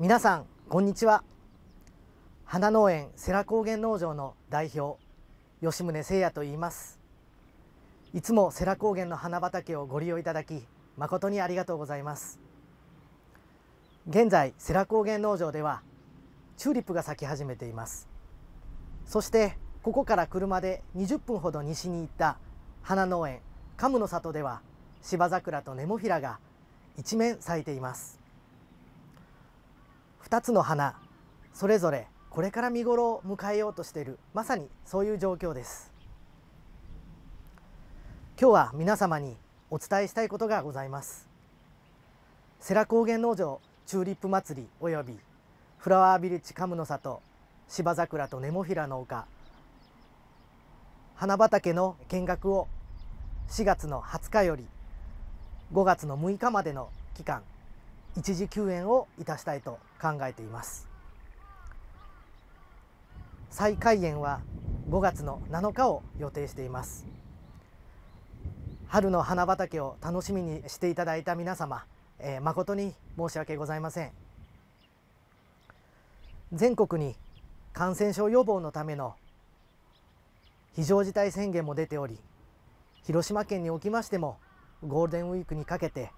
皆さんこんにちは花農園世羅高原農場の代表吉宗誠也と言いますいつも世羅高原の花畑をご利用いただき誠にありがとうございます現在世羅高原農場ではチューリップが咲き始めていますそしてここから車で20分ほど西に行った花農園カムの里では芝桜とネモフィラが一面咲いています2つの花それぞれこれから見ごろを迎えようとしているまさにそういう状況です今日は皆様にお伝えしたいことがございます世羅高原農場チューリップ祭りおよびフラワービレッジカムの里芝桜とネモフィラの丘花畑の見学を4月の20日より5月の6日までの期間一時休園をいたしたいと考えています再開園は5月の7日を予定しています春の花畑を楽しみにしていただいた皆様、えー、誠に申し訳ございません全国に感染症予防のための非常事態宣言も出ており広島県におきましてもゴールデンウィークにかけて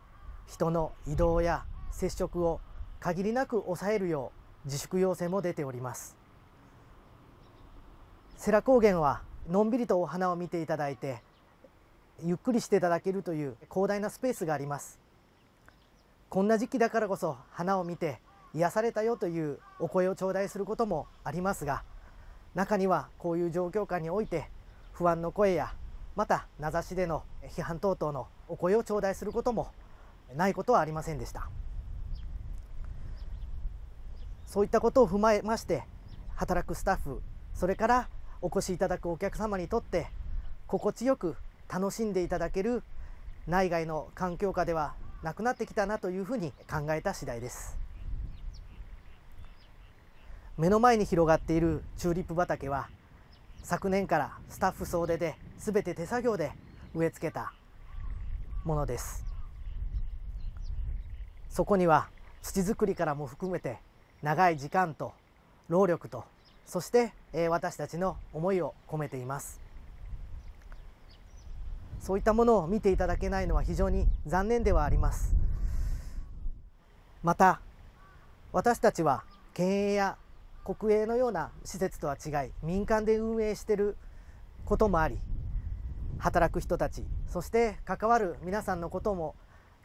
人の移動や接触を限りなく抑えるよう自粛要請も出ております世羅高原はのんびりとお花を見ていただいてゆっくりしていただけるという広大なスペースがありますこんな時期だからこそ花を見て癒されたよというお声を頂戴することもありますが中にはこういう状況下において不安の声やまた名指しでの批判等々のお声を頂戴することもないことはありませんでした。そういったことを踏まえまして働くスタッフそれからお越しいただくお客様にとって心地よく楽しんでいただける内外の環境下ではなくなってきたなというふうに考えた次第です目の前に広がっているチューリップ畑は昨年からスタッフ総出で全て手作業で植え付けたものですそこには土作りからも含めて長い時間と労力とそして、えー、私たちの思いを込めていますそういったものを見ていただけないのは非常に残念ではありますまた私たちは県営や国営のような施設とは違い民間で運営していることもあり働く人たちそして関わる皆さんのことも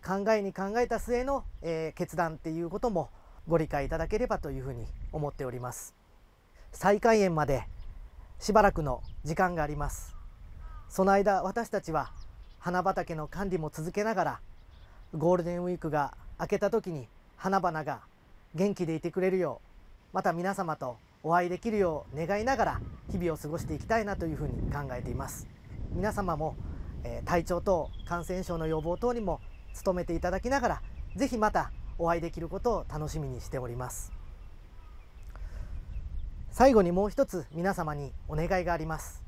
考えに考えた末の、えー、決断っていうこともご理解いただければというふうに思っております再開園までしばらくの時間がありますその間私たちは花畑の管理も続けながらゴールデンウィークが明けた時に花々が元気でいてくれるようまた皆様とお会いできるよう願いながら日々を過ごしていきたいなというふうに考えています皆様も、え体調等感染症の予防等にも努めていただきながら是非またお会いできることを楽しみにしております最後にもう一つ皆様にお願いがあります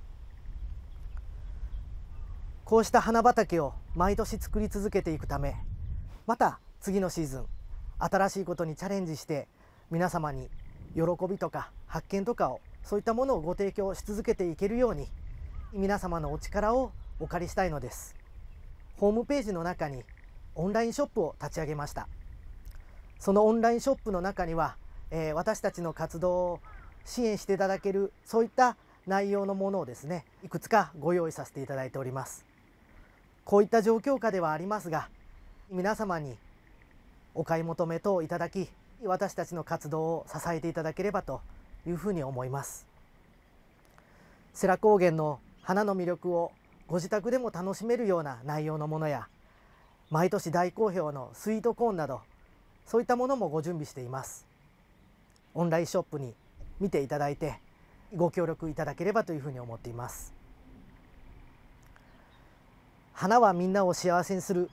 こうした花畑を毎年作り続けていくためまた次のシーズン新しいことにチャレンジして皆様に喜びとか発見とかをそういったものをご提供し続けていけるように皆様のお力をお借りしたいのですホームページの中にオンラインショップを立ち上げましたそのオンラインショップの中には、えー、私たちの活動を支援していただけるそういった内容のものをですねいくつかご用意させていただいておりますこういった状況下ではありますが皆様にお買い求め等いただき私たちの活動を支えていただければというふうに思います世羅高原の花の魅力をご自宅でも楽しめるような内容のものや毎年大好評のスイートコーンなどそういったものもご準備していますオンラインショップに見ていただいてご協力いただければというふうに思っています花はみんなを幸せにする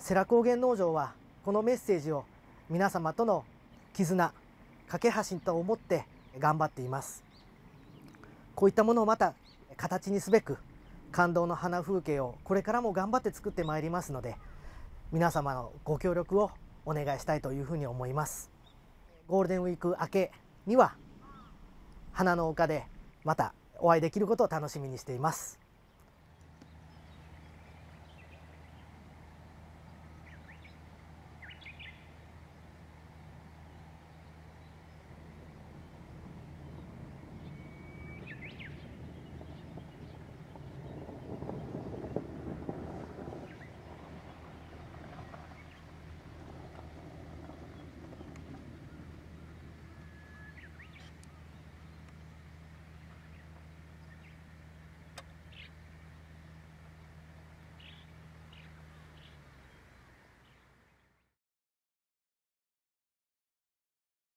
世羅高原農場はこのメッセージを皆様との絆架け橋と思って頑張っていますこういったものをまた形にすべく感動の花風景をこれからも頑張って作ってまいりますので皆様のご協力をお願いしたいというふうに思いますゴールデンウィーク明けには花の丘でまたお会いできることを楽しみにしています